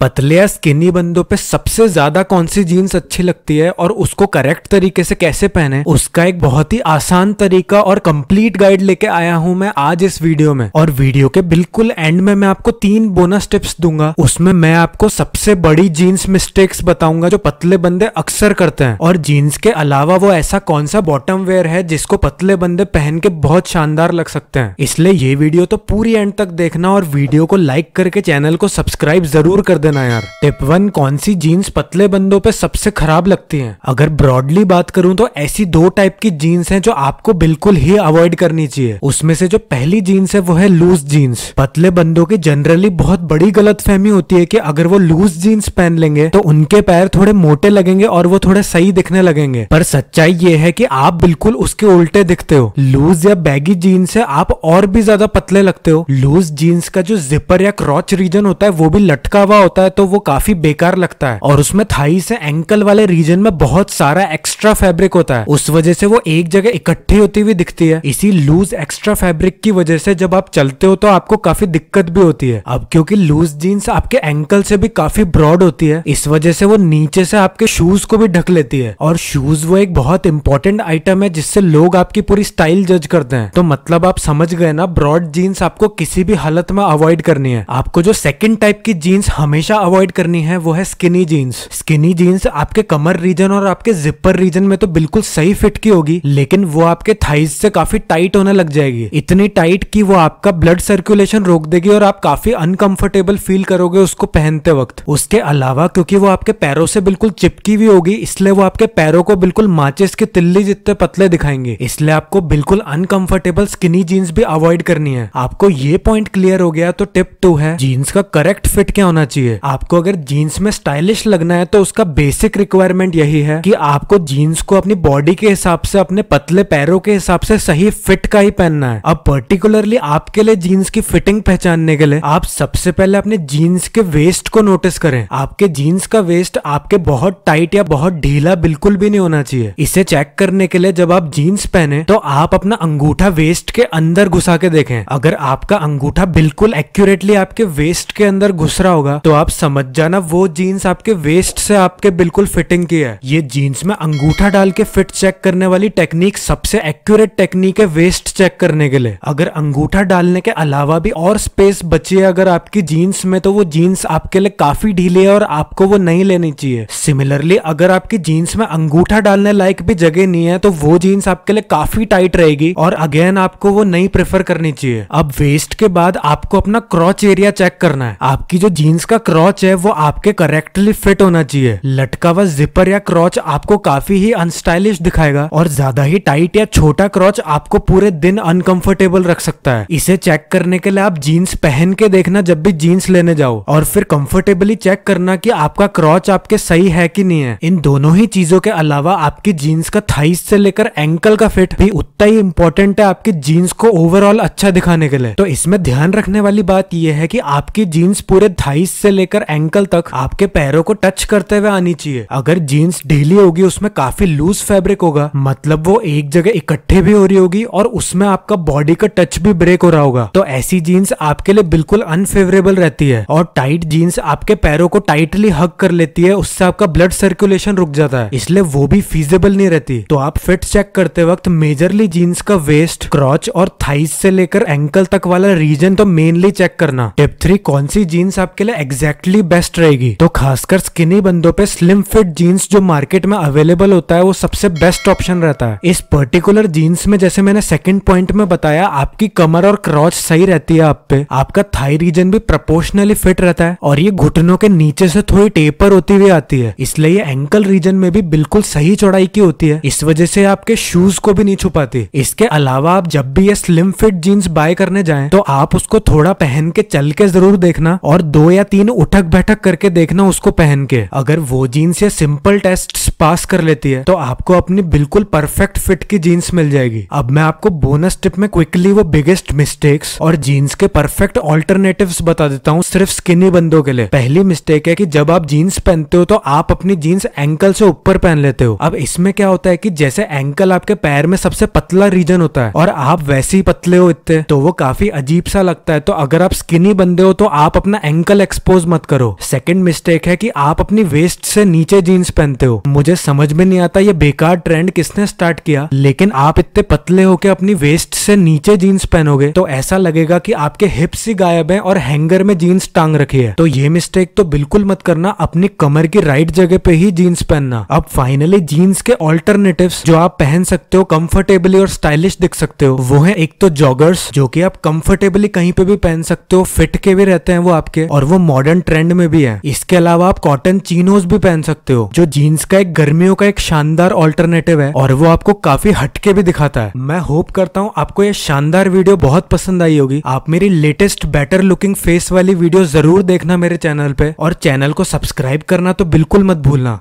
पतले या स्किनी बंदों पे सबसे ज्यादा कौन सी जीन्स अच्छी लगती है और उसको करेक्ट तरीके से कैसे पहने उसका एक बहुत ही आसान तरीका और कंप्लीट गाइड लेके आया हूं मैं आज इस वीडियो में और वीडियो के बिल्कुल एंड में मैं आपको तीन बोनस टिप्स दूंगा उसमें मैं आपको सबसे बड़ी जीन्स मिस्टेक्स बताऊंगा जो पतले बंदे अक्सर करते हैं और जीन्स के अलावा वो ऐसा कौन सा बॉटम वेयर है जिसको पतले बंदे पहन के बहुत शानदार लग सकते हैं इसलिए ये वीडियो तो पूरी एंड तक देखना और वीडियो को लाइक करके चैनल को सब्सक्राइब जरूर कर दे देना यार टिप वन कौन सी जीन्स पतले बंदों पे सबसे खराब लगती हैं? अगर ब्रॉडली बात करूं तो ऐसी दो टाइप की जीन्स हैं जो आपको बिल्कुल ही अवॉइड करनी चाहिए उसमें से जो पहली जीन्स है वो है लूज जीन्स पतले बंदों की जनरली बहुत बड़ी गलत फहमी होती है कि अगर वो लूज जीन्स पहन लेंगे तो उनके पैर थोड़े मोटे लगेंगे और वो थोड़े सही दिखने लगेंगे पर सच्चाई ये है कि आप बिल्कुल उसके उल्टे दिखते हो लूज या बैगी जीन्स से आप और भी ज्यादा पतले लगते हो लूज जीन्स का जो जिपर या क्रॉच रीजन होता है वो भी लटका हुआ होता है होता है तो वो काफी बेकार लगता है और उसमें थाई से एंकल वाले रीजन में बहुत सारा एक्स्ट्रा फैब्रिक होता है उस वजह से वो एक जगह इकट्ठी होती हुई दिखती है इसी लूज एक्स्ट्रा फैब्रिक की वजह से जब आप चलते हो तो आपको काफी दिक्कत भी होती है अब क्योंकि लूज जीन्स आपके एंकल से भी काफी ब्रॉड होती है इस वजह से वो नीचे से आपके शूज को भी ढक लेती है और शूज वो एक बहुत इंपॉर्टेंट आइटम है जिससे लोग आपकी पूरी स्टाइल जज करते हैं तो मतलब आप समझ गए ना ब्रॉड जीन्स आपको किसी भी हालत में अवॉइड करनी है आपको जो सेकंड टाइप की जीन्स हमेशा हमेशा अवॉइड करनी है वो है स्किनी जीन्स स्किनी जीन्स आपके कमर रीजन और आपके जिपर रीजन में तो बिल्कुल सही फिट की होगी लेकिन वो आपके थाइज से काफी टाइट होने लग जाएगी इतनी टाइट कि वो आपका ब्लड सर्कुलेशन रोक देगी और आप काफी अनकंफर्टेबल फील करोगे उसको पहनते वक्त उसके अलावा क्योंकि वो आपके पैरों से बिल्कुल चिपकी हुई होगी इसलिए वो आपके पैरों को बिल्कुल माचिस की तिल्ली जितने पतले दिखाएंगे इसलिए आपको बिल्कुल अनकंफर्टेबल स्किनी जीन्स भी अवॉइड करनी है आपको ये पॉइंट क्लियर हो गया तो टिप टू है जीन्स का करेक्ट फिट क्या होना चाहिए आपको अगर जीन्स में स्टाइलिश लगना है तो उसका बेसिक रिक्वायरमेंट यही है कि आपको जीन्स को अपनी बॉडी के हिसाब से अपने पतले पैरों के हिसाब से सही फिट का ही पहनना है अब पर्टिकुलरली आपके लिए जीन्स की फिटिंग पहचानने के लिए आप सबसे पहले अपने जीन्स के वेस्ट को नोटिस करें आपके जीन्स का वेस्ट आपके बहुत टाइट या बहुत ढीला बिल्कुल भी नहीं होना चाहिए इसे चेक करने के लिए जब आप जीन्स पहने तो आप अपना अंगूठा वेस्ट के अंदर घुसा के देखें अगर आपका अंगूठा बिल्कुल एक्यूरेटली आपके वेस्ट के अंदर घुस रहा होगा तो आप आप समझ जाना वो जीन्स आपके वेस्ट से आपके बिल्कुल फिटिंग की है ये जीन्स में अंगूठा डाल के फिट चेक करने वाली टेक्निक सबसे एक्यूरेट टेक्निक है वेस्ट चेक करने के लिए अगर अंगूठा डालने के अलावा भी और स्पेस बची है अगर आपकी जीन्स में तो वो जीन्स आपके लिए काफी ढीली है और आपको वो नहीं लेनी चाहिए सिमिलरली अगर आपकी जीन्स में अंगूठा डालने लायक भी जगह नहीं है तो वो जीन्स आपके लिए काफी टाइट रहेगी और अगेन आपको वो नहीं प्रेफर करनी चाहिए अब वेस्ट के बाद आपको अपना क्रॉच एरिया चेक करना है आपकी जो जीन्स का क्रॉच क्रॉच है वो आपके करेक्टली फिट होना चाहिए लटका हुआ जिपर या क्रॉच आपको काफी ही अनस्टाइलिश दिखाएगा और ज्यादा ही टाइट या छोटा क्रॉच आपको पूरे दिन अनकंफर्टेबल रख सकता है इसे चेक करने के लिए आप जीन्स पहन के देखना जब भी जीन्स लेने जाओ और फिर कंफर्टेबली चेक करना कि आपका क्रॉच आपके सही है कि नहीं है इन दोनों ही चीजों के अलावा आपकी जीन्स का थाइस से लेकर एंकल का फिट भी उतना ही इम्पोर्टेंट है आपकी जीन्स को ओवरऑल अच्छा दिखाने के लिए तो इसमें ध्यान रखने वाली बात यह है कि आपकी जीन्स पूरे थाइस से लेकर लेकर एंकल तक आपके पैरों को टच करते हुए आनी चाहिए अगर जीन्स ढीली होगी उसमें काफी लूज फैब्रिक होगा मतलब वो एक जगह इकट्ठे भी हो रही होगी और उसमें आपका बॉडी का टच भी ब्रेक हो रहा होगा तो ऐसी जीन्स आपके लिए बिल्कुल अनफेवरेबल रहती है और टाइट जीन्स आपके पैरों को टाइटली हक कर लेती है उससे आपका ब्लड सर्कुलेशन रुक जाता है इसलिए वो भी फिजेबल नहीं रहती तो आप फिट चेक करते वक्त मेजरली जीन्स का वेस्ट क्रॉच और थाइस से लेकर एंकल तक वाला रीजन तो मेनली चेक करना टिप थ्री कौन सी जीन्स आपके लिए एग्जैक्ट एग्जैक्टली बेस्ट रहेगी तो खासकर स्किनी बंदों पे स्लिम फिट जीन्स जो मार्केट में अवेलेबल होता है वो सबसे बेस्ट ऑप्शन रहता है इस पर्टिकुलर जीन्स में जैसे मैंने सेकंड पॉइंट में बताया आपकी कमर और क्रॉच सही रहती है आप पे आपका थाई रीजन भी प्रपोर्शनली फिट रहता है और ये घुटनों के नीचे से थोड़ी टेपर होती हुई आती है इसलिए ये एंकल रीजन में भी बिल्कुल सही चौड़ाई की होती है इस वजह से आपके शूज को भी नहीं छुपाती इसके अलावा आप जब भी ये स्लिम फिट जीन्स बाय करने जाए तो आप उसको थोड़ा पहन के चल के जरूर देखना और दो या तीन उठक बैठक करके देखना उसको पहन के अगर वो जीन्स या सिंपल टेस्ट पास कर लेती है तो आपको अपनी बिल्कुल परफेक्ट फिट की जीन्स मिल जाएगी अब मैं आपको बोनस टिप में क्विकली वो बिगेस्ट मिस्टेक्स और जीन्स के परफेक्ट ऑल्टरनेटिव बता देता हूँ सिर्फ स्किनी बंदों के लिए पहली मिस्टेक है की जब आप जीन्स पहनते हो तो आप अपनी जीन्स एंकल से ऊपर पहन लेते हो अब इसमें क्या होता है की जैसे एंकल आपके पैर में सबसे पतला रीजन होता है और आप वैसे ही पतले हो इतने तो वो काफी अजीब सा लगता है तो अगर आप स्किनी बंदे हो तो आप अपना एंकल एक्सपोज मत करो सेकेंड मिस्टेक है कि आप अपनी वेस्ट से नीचे जीन्स पहनते हो मुझे समझ में नहीं आता ये बेकार ट्रेंड किसने स्टार्ट किया लेकिन आप इतने पतले के अपनी वेस्ट से नीचे जीन्स पहनोगे तो ऐसा लगेगा कि आपके हिप्स ही गायब है और हैंगर में जीन्स टांग रखी है तो ये मिस्टेक तो बिल्कुल मत करना अपनी कमर की राइट जगह पे ही जीन्स पहनना अब फाइनली जीन्स के ऑल्टरनेटिव जो आप पहन सकते हो कम्फर्टेबली और स्टाइलिश दिख सकते हो वो है एक तो जॉगर्स जो की आप कंफर्टेबली कहीं पे भी पहन सकते हो फिट के भी रहते हैं वो आपके और वो मॉडर्न मॉडर्न ट्रेंड में भी है इसके अलावा आप कॉटन चीनोज भी पहन सकते हो जो जीन्स का एक गर्मियों का एक शानदार ऑल्टरनेटिव है और वो आपको काफी हटके भी दिखाता है मैं होप करता हूँ आपको ये शानदार वीडियो बहुत पसंद आई होगी आप मेरी लेटेस्ट बेटर लुकिंग फेस वाली वीडियो जरूर देखना मेरे चैनल पे और चैनल को सब्सक्राइब करना तो बिल्कुल मत भूलना